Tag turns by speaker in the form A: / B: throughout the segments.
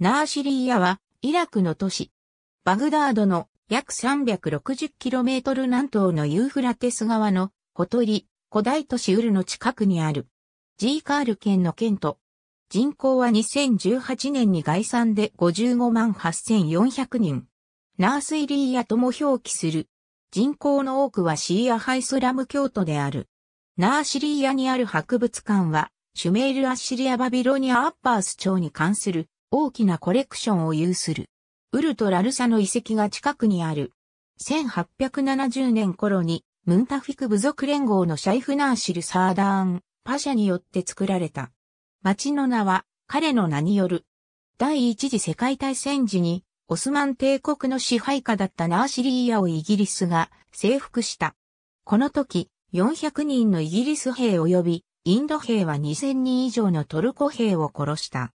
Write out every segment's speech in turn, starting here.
A: ナーシリーヤは、イラクの都市。バグダードの約 360km 南東のユーフラテス川のほとり、古代都市ウルの近くにある。ジーカール県の県都。人口は2018年に概算で55万8400人。ナースイリーヤとも表記する。人口の多くはシーアハイスラム教徒である。ナーシリーヤにある博物館は、シュメール・アッシリア・バビロニア・アッパース町に関する大きなコレクションを有する。ウルトラルサの遺跡が近くにある。1870年頃に、ムンタフィク部族連合のシャイフナーシル・サーダーン、パシャによって作られた。町の名は、彼の名による。第一次世界大戦時に、オスマン帝国の支配下だったナーシリーヤをイギリスが征服した。この時、400人のイギリス兵及び、インド兵は2000人以上のトルコ兵を殺した。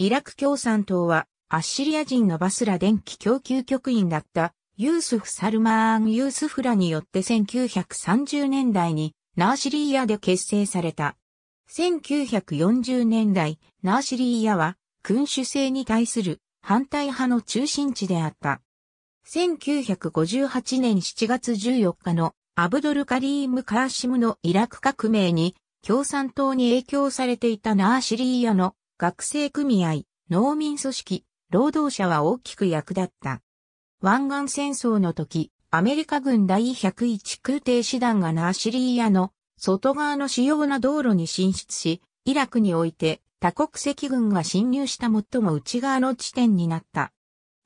A: イラク共産党は、アッシリア人のバスラ電気供給局員だったユースフ・サルマーン・ユースフラによって1930年代にナーシリーアで結成された。1940年代、ナーシリーアは君主制に対する反対派の中心地であった。1958年7月14日のアブドル・カリーム・カーシムのイラク革命に共産党に影響されていたナーシリーアの学生組合、農民組織、労働者は大きく役立った。湾岸戦争の時、アメリカ軍第101空挺師団がナーシリーヤの外側の主要な道路に進出し、イラクにおいて多国籍軍が侵入した最も内側の地点になった。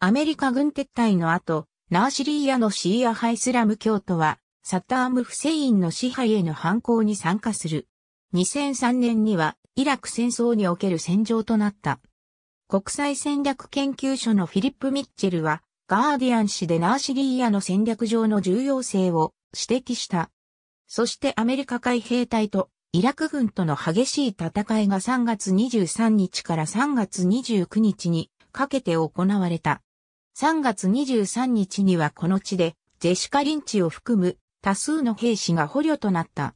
A: アメリカ軍撤退の後、ナーシリーヤのシーア派イスラム教徒は、サターム・フセインの支配への反抗に参加する。2003年には、イラク戦争における戦場となった。国際戦略研究所のフィリップ・ミッチェルは、ガーディアン氏でナーシリーアの戦略上の重要性を指摘した。そしてアメリカ海兵隊とイラク軍との激しい戦いが3月23日から3月29日にかけて行われた。3月23日にはこの地でジェシカ・リンチを含む多数の兵士が捕虜となった。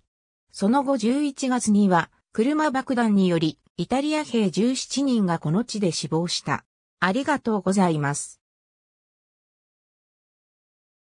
A: その後11月には車爆弾により、イタリア兵17人がこの地で死亡した。ありがとうございます。